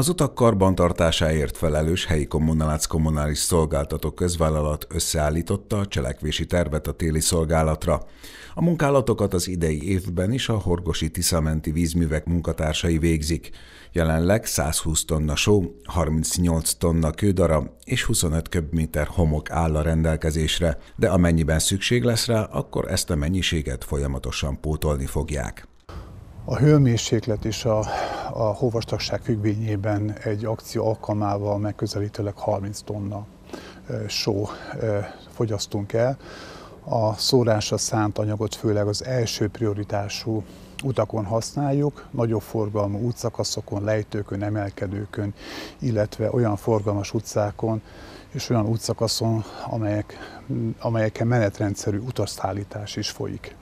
Az utak karbantartásáért felelős helyi kommunálác kommunális szolgáltató közvállalat összeállította a cselekvési tervet a téli szolgálatra. A munkálatokat az idei évben is a Horgosi Tiszamenti vízművek munkatársai végzik. Jelenleg 120 tonna só, 38 tonna kődara és 25 köbméter homok áll a rendelkezésre, de amennyiben szükség lesz rá, akkor ezt a mennyiséget folyamatosan pótolni fogják. A hőmérséklet és a a hóvastagság függvényében egy akció alkalmával megközelítőleg 30 tonna só fogyasztunk el. A szórásra szánt anyagot főleg az első prioritású utakon használjuk, nagyobb forgalmú útszakaszokon, lejtőkön, emelkedőkön, illetve olyan forgalmas utcákon és olyan útszakaszon, amelyek, amelyeken menetrendszerű utasszállítás is folyik.